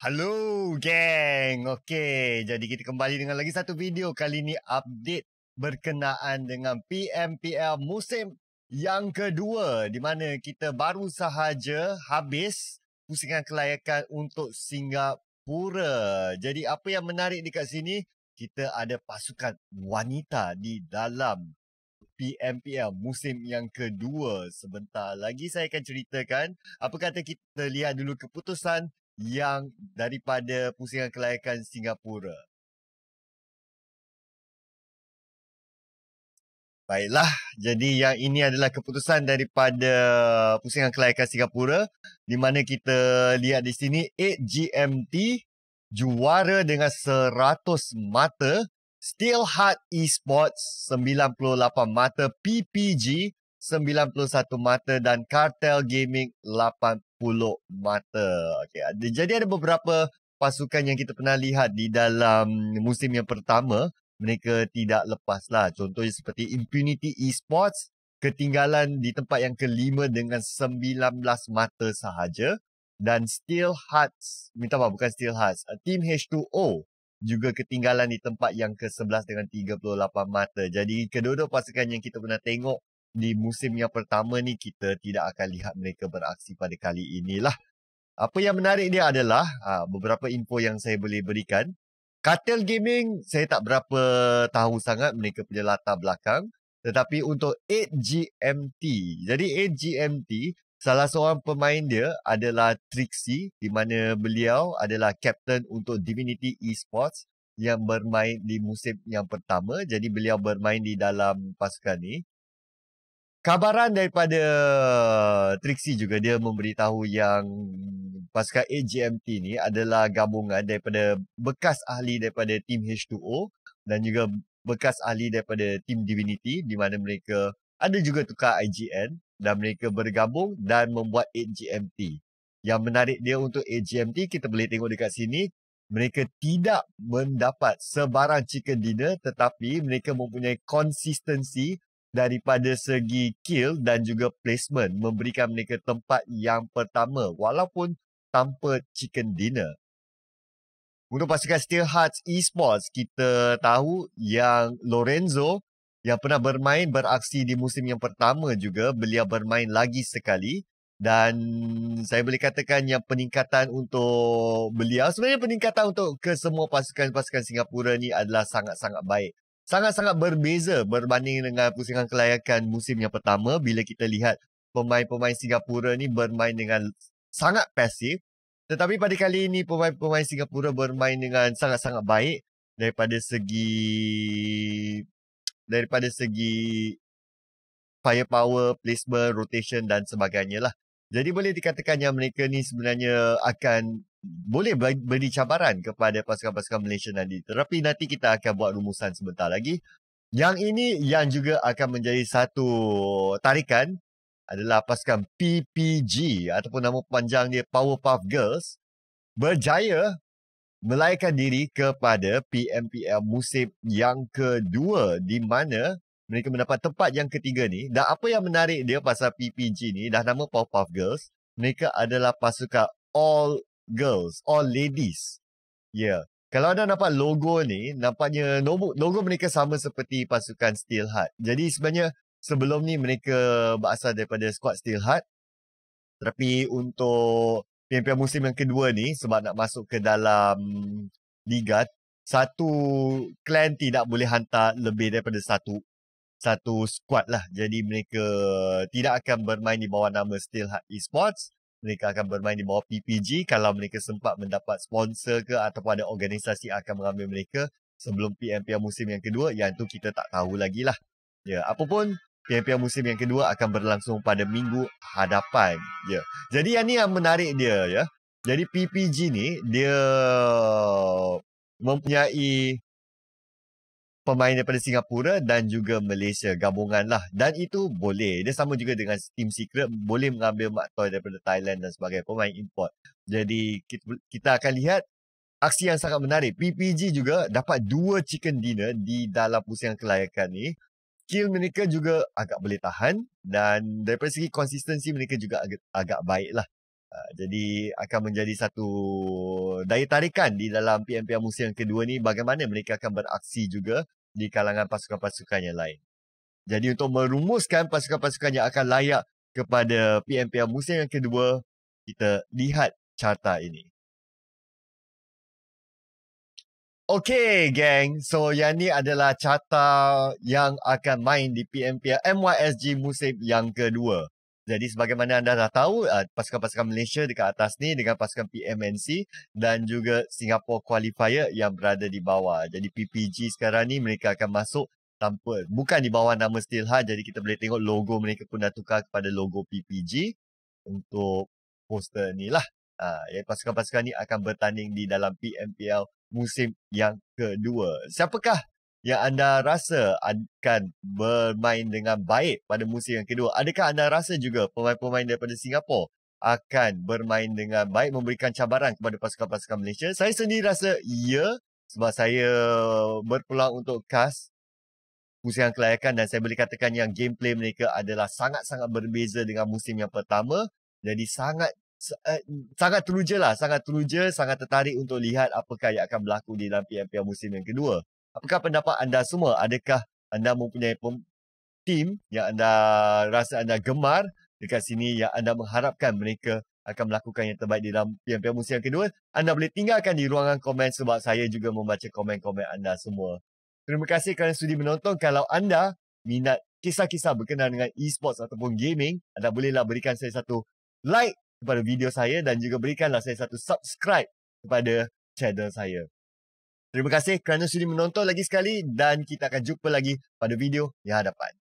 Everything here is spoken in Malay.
Hello gang. Okey, jadi kita kembali dengan lagi satu video. Kali ni update berkenaan dengan PMPL musim yang kedua di mana kita baru sahaja habis pusingan kelayakan untuk Singapura. Jadi apa yang menarik dekat sini, kita ada pasukan wanita di dalam PMPL musim yang kedua. Sebentar lagi saya akan ceritakan. Apa kata kita lihat dulu keputusan yang daripada pusingan kelayakan Singapura. Baiklah, jadi yang ini adalah keputusan daripada pusingan kelayakan Singapura di mana kita lihat di sini 8GMT juara dengan 100 mata Steelheart Esports 98 mata PPG 91 mata dan Kartel Gaming 80 mata. Okay. Jadi ada beberapa pasukan yang kita pernah lihat di dalam musim yang pertama. Mereka tidak lepas lah. Contohnya seperti Infinity Esports ketinggalan di tempat yang kelima dengan 19 mata sahaja. Dan Steel Hearts, minta maaf bukan Steel Hearts, uh, Team H2O juga ketinggalan di tempat yang ke-11 dengan 38 mata. Jadi kedua-dua pasukan yang kita pernah tengok di musim yang pertama ni kita tidak akan lihat mereka beraksi pada kali inilah. Apa yang menarik dia adalah ha, beberapa info yang saya boleh berikan. Cartel Gaming saya tak berapa tahu sangat mereka punya latar belakang. Tetapi untuk 8GMT. Jadi 8GMT salah seorang pemain dia adalah Trixie di mana beliau adalah captain untuk Divinity Esports yang bermain di musim yang pertama. Jadi beliau bermain di dalam pasukan ni. Kabaran daripada Trixie juga dia memberitahu yang pasca AGMT ni adalah gabungan daripada bekas ahli daripada tim H2O dan juga bekas ahli daripada tim Divinity di mana mereka ada juga tukar IGN dan mereka bergabung dan membuat AGMT. Yang menarik dia untuk AGMT kita boleh tengok dekat sini mereka tidak mendapat sebarang chicken dinner tetapi mereka mempunyai konsistensi daripada segi kill dan juga placement memberikan mereka tempat yang pertama walaupun tanpa chicken dinner. Untuk pasukan Steel Hearts Esports, kita tahu yang Lorenzo yang pernah bermain beraksi di musim yang pertama juga, beliau bermain lagi sekali dan saya boleh katakan yang peningkatan untuk beliau, sebenarnya peningkatan untuk kesemua pasukan-pasukan Singapura ni adalah sangat-sangat baik sangat-sangat berbeza berbanding dengan pusingan kelayakan musim yang pertama bila kita lihat pemain-pemain Singapura ni bermain dengan sangat pasif tetapi pada kali ini pemain-pemain Singapura bermain dengan sangat-sangat baik daripada segi daripada segi firepower, placement, rotation dan sebagainya lah. Jadi boleh dikatakan yang mereka ni sebenarnya akan boleh beri cabaran kepada pasukan-pasukan Malaysia nanti. Tetapi nanti kita akan buat rumusan sebentar lagi. Yang ini yang juga akan menjadi satu tarikan adalah pasukan PPG ataupun nama panjang dia Powerpuff Girls berjaya melayakan diri kepada PMPL musim yang kedua di mana mereka mendapat tempat yang ketiga ni. Dan apa yang menarik dia pasal PPG ni, dah nama Powerpuff Girls, mereka adalah pasukan all girls, all ladies. Yeah. Kalau anda nampak logo ni, nampaknya logo, logo mereka sama seperti pasukan Steel Heart. Jadi sebenarnya sebelum ni mereka berasal daripada squad Steel Heart. Tapi untuk pian musim yang kedua ni, sebab nak masuk ke dalam Liga, satu klan tidak boleh hantar lebih daripada satu satu squad lah. Jadi mereka tidak akan bermain di bawah nama Steel Steelheart Esports. Mereka akan bermain di bawah PPG kalau mereka sempat mendapat sponsor ke ataupun ada organisasi akan mengambil mereka sebelum PMPM musim yang kedua yang tu kita tak tahu lagi lah. Ya, apapun PMPM musim yang kedua akan berlangsung pada minggu hadapan. Ya. Jadi yang ni yang menarik dia ya. Jadi PPG ni dia mempunyai pemain daripada Singapura dan juga Malaysia gabungan lah dan itu boleh dia sama juga dengan Team Secret boleh mengambil Mark Toy daripada Thailand dan sebagai pemain import jadi kita, kita akan lihat aksi yang sangat menarik PPG juga dapat dua chicken dinner di dalam pusingan kelayakan ni skill mereka juga agak boleh tahan dan daripada segi konsistensi mereka juga agak, agak baik lah Ah, jadi akan menjadi satu daya tarikan di dalam PMPR musim yang kedua ni bagaimana mereka akan beraksi juga di kalangan pasukan-pasukan yang lain. Jadi untuk merumuskan pasukan-pasukan yang akan layak kepada PMPR musim yang kedua, kita lihat carta ini. Okay gang, so yang ni adalah carta yang akan main di PMPR MYSG musim yang kedua. Jadi sebagaimana anda dah tahu, uh, pasukan-pasukan Malaysia dekat atas ni dengan pasukan PMNC dan juga Singapore Qualifier yang berada di bawah. Jadi PPG sekarang ni mereka akan masuk tanpa, bukan di bawah nama Steel Steelheart. Jadi kita boleh tengok logo mereka pun dah tukar kepada logo PPG untuk poster ni lah. Ha, pasukan-pasukan ni akan bertanding di dalam PMPL musim yang kedua. Siapakah yang anda rasa akan bermain dengan baik pada musim yang kedua? Adakah anda rasa juga pemain-pemain daripada Singapura akan bermain dengan baik memberikan cabaran kepada pasukan-pasukan Malaysia? Saya sendiri rasa ya sebab saya berpeluang untuk khas musim yang kelayakan dan saya boleh katakan yang gameplay mereka adalah sangat-sangat berbeza dengan musim yang pertama. Jadi sangat eh, sangat teruja lah, sangat teruja, sangat tertarik untuk lihat apakah yang akan berlaku di dalam PMPL musim yang kedua. Apakah pendapat anda semua? Adakah anda mempunyai tim yang anda rasa anda gemar dekat sini yang anda mengharapkan mereka akan melakukan yang terbaik di dalam PMPM musim yang kedua? Anda boleh tinggalkan di ruangan komen sebab saya juga membaca komen-komen anda semua. Terima kasih kerana sudi menonton. Kalau anda minat kisah-kisah berkenaan dengan e-sports ataupun gaming, anda bolehlah berikan saya satu like kepada video saya dan juga berikanlah saya satu subscribe kepada channel saya. Terima kasih kerana sudi menonton lagi sekali dan kita akan jumpa lagi pada video yang hadapan.